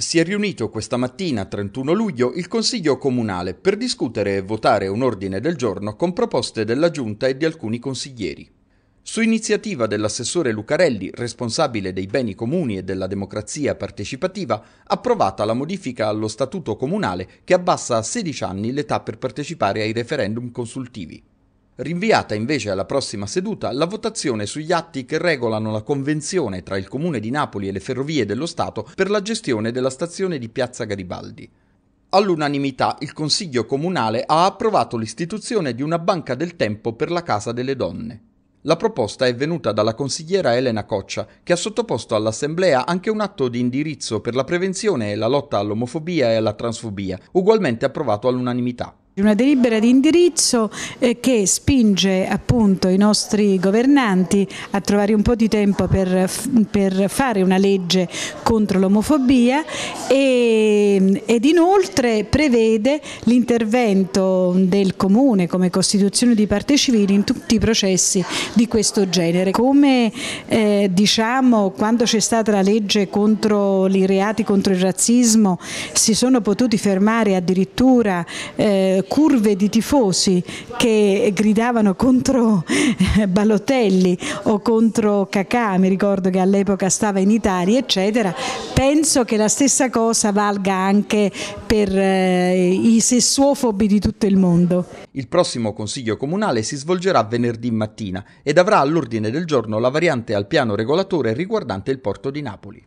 Si è riunito questa mattina, 31 luglio, il Consiglio Comunale per discutere e votare un ordine del giorno con proposte della Giunta e di alcuni consiglieri. Su iniziativa dell'assessore Lucarelli, responsabile dei beni comuni e della democrazia partecipativa, approvata la modifica allo Statuto Comunale che abbassa a 16 anni l'età per partecipare ai referendum consultivi rinviata invece alla prossima seduta la votazione sugli atti che regolano la convenzione tra il Comune di Napoli e le Ferrovie dello Stato per la gestione della stazione di Piazza Garibaldi. All'unanimità il Consiglio Comunale ha approvato l'istituzione di una banca del tempo per la Casa delle Donne. La proposta è venuta dalla consigliera Elena Coccia, che ha sottoposto all'Assemblea anche un atto di indirizzo per la prevenzione e la lotta all'omofobia e alla transfobia, ugualmente approvato all'unanimità. Una delibera di indirizzo eh, che spinge appunto i nostri governanti a trovare un po' di tempo per, per fare una legge contro l'omofobia ed inoltre prevede l'intervento del Comune come Costituzione di parte civile in tutti i processi di questo genere. Come eh, diciamo quando c'è stata la legge contro i reati contro il razzismo si sono potuti fermare addirittura eh, curve di tifosi che gridavano contro eh, Balotelli o contro Cacà, mi ricordo che all'epoca stava in Italia, eccetera. Penso che la stessa cosa valga anche per eh, i sessuofobi di tutto il mondo. Il prossimo Consiglio Comunale si svolgerà venerdì mattina ed avrà all'ordine del giorno la variante al piano regolatore riguardante il porto di Napoli.